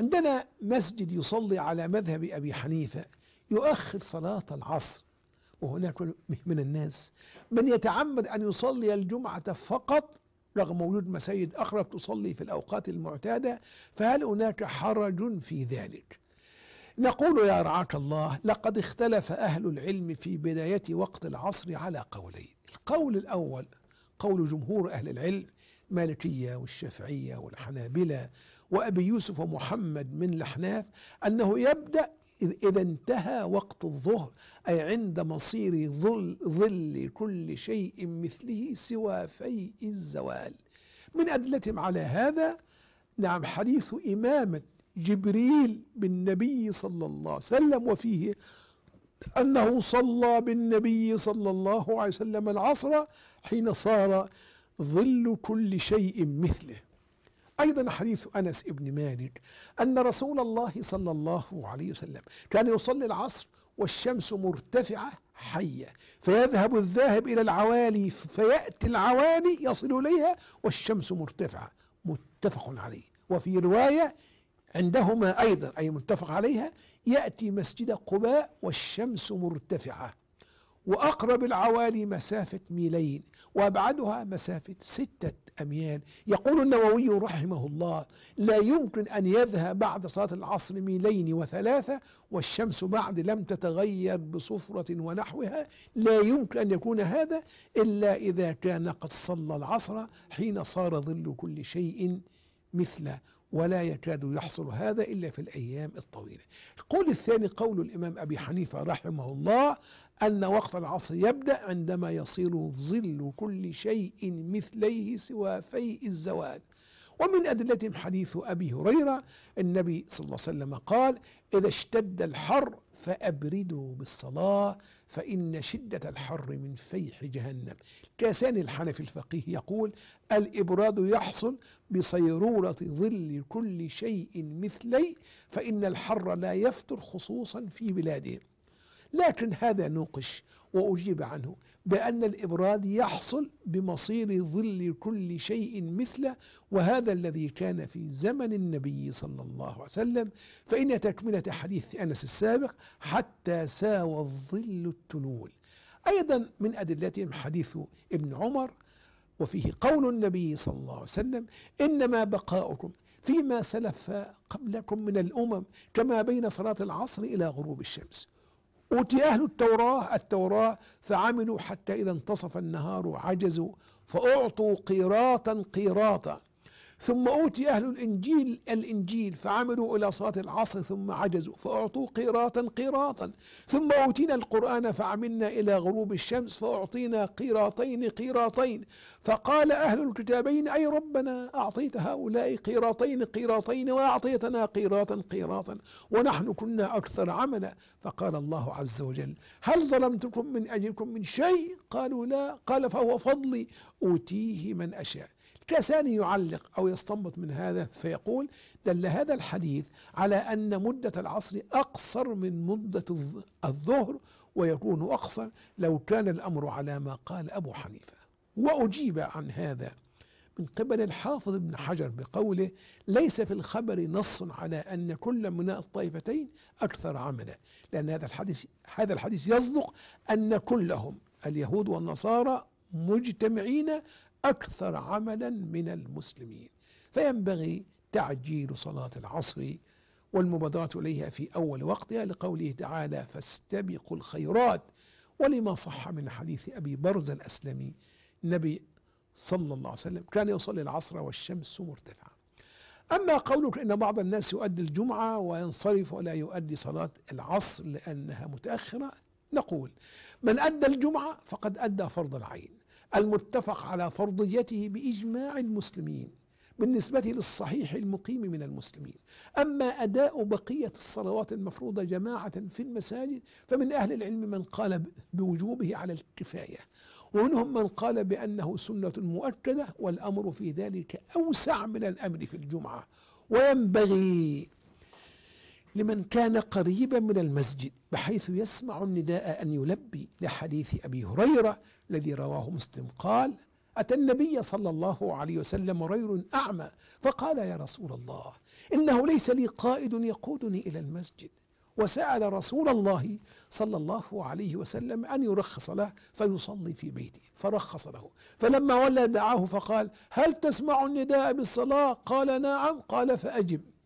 عندنا مسجد يصلي على مذهب أبي حنيفة يؤخر صلاة العصر وهناك من الناس من يتعمد أن يصلي الجمعة فقط رغم وجود مساجد أخرى تصلي في الأوقات المعتادة فهل هناك حرج في ذلك نقول يا رعاك الله لقد اختلف أهل العلم في بداية وقت العصر على قولين القول الأول قول جمهور أهل العلم مالكية والشافعية والحنابلة وأبي يوسف ومحمد من الأحناف أنه يبدأ إذا انتهى وقت الظهر أي عند مصير ظل, ظل كل شيء مثله سوى فيء الزوال من أدلتهم على هذا نعم حديث إمامة جبريل بالنبي صلى الله عليه وسلم وفيه أنه صلى بالنبي صلى الله عليه وسلم العصر حين صار ظل كل شيء مثله أيضا حديث أنس بن مالك أن رسول الله صلى الله عليه وسلم كان يصلي العصر والشمس مرتفعة حية فيذهب الذاهب إلى العوالي فيأتي العوالي يصل إليها والشمس مرتفعة متفق عليه وفي رواية عندهما أيضا أي متفق عليها يأتي مسجد قباء والشمس مرتفعة وأقرب العوالي مسافة ميلين وأبعدها مسافة ستة أميال يقول النووي رحمه الله لا يمكن أن يذهب بعد صلاة العصر ميلين وثلاثة والشمس بعد لم تتغير بصفرة ونحوها لا يمكن أن يكون هذا إلا إذا كان قد صلى العصر حين صار ظل كل شيء مثله ولا يكاد يحصل هذا إلا في الأيام الطويلة القول الثاني قول الإمام أبي حنيفة رحمه الله أن وقت العصر يبدأ عندما يصير ظل كل شيء مثليه سوى فيء الزوال ومن أدلتهم حديث أبي هريرة النبي صلى الله عليه وسلم قال إذا اشتد الحر فأبردوا بالصلاة فإن شدة الحر من فيح جهنم كسان الحنفي الفقيه يقول الإبراد يحصل بصيرورة ظل كل شيء مثلي فإن الحر لا يفتر خصوصا في بلادهم لكن هذا نوقش وأجيب عنه بأن الإبراد يحصل بمصير ظل كل شيء مثله وهذا الذي كان في زمن النبي صلى الله عليه وسلم فإن تكملة حديث أنس السابق حتى ساوى الظل التلول أيضا من أدلتهم حديث ابن عمر وفيه قول النبي صلى الله عليه وسلم إنما بقاؤكم فيما سلف قبلكم من الأمم كما بين صلاة العصر إلى غروب الشمس أوتي أهل التوراة التوراة فعملوا حتى إذا انتصف النهار عجزوا فأعطوا قيراطا قيراطا ثم أوتي أهل الإنجيل الإنجيل فعملوا إلى صلاة العصر ثم عجزوا فأعطوا قيراطا قيراطا ثم أوتينا القرآن فعملنا إلى غروب الشمس فأعطينا قيراطين قيراطين فقال أهل الكتابين أي ربنا أعطيت هؤلاء قيراطين قيراطين وأعطيتنا قيراطا قيراطا ونحن كنا أكثر عملا فقال الله عز وجل هل ظلمتكم من أجلكم من شيء قالوا لا قال فهو فضلي أوتيه من أشاء كسان يعلق أو يستنبط من هذا فيقول دل هذا الحديث على أن مدة العصر أقصر من مدة الظهر ويكون أقصر لو كان الأمر على ما قال أبو حنيفة وأجيب عن هذا من قبل الحافظ ابن حجر بقوله ليس في الخبر نص على أن كل من الطائفتين أكثر عملا لأن هذا الحديث هذا الحديث يصدق أن كلهم اليهود والنصارى مجتمعين أكثر عملا من المسلمين فينبغي تعجيل صلاة العصر والمبادرة إليها في أول وقتها لقوله تعالى فاستبقوا الخيرات ولما صح من حديث أبي برز الأسلمي النبي صلى الله عليه وسلم كان يصلي العصر والشمس مرتفعة أما قولك إن بعض الناس يؤدي الجمعة وينصرف ولا يؤدي صلاة العصر لأنها متأخرة نقول من أدى الجمعة فقد أدى فرض العين المتفق على فرضيته باجماع المسلمين بالنسبة للصحيح المقيم من المسلمين أما أداء بقية الصلوات المفروضة جماعة في المساجد فمن أهل العلم من قال بوجوبه على الكفاية ومنهم من قال بأنه سنة مؤكدة والأمر في ذلك أوسع من الأمر في الجمعة وينبغي لمن كان قريبا من المسجد بحيث يسمع النداء أن يلبي لحديث أبي هريرة الذي رواه مسلم قال أتى النبي صلى الله عليه وسلم رير أعمى فقال يا رسول الله إنه ليس لي قائد يقودني إلى المسجد وسأل رسول الله صلى الله عليه وسلم أن يرخص له فيصلي في بيته فرخص له فلما ولى دعاه فقال هل تسمع النداء بالصلاة قال نعم قال فأجب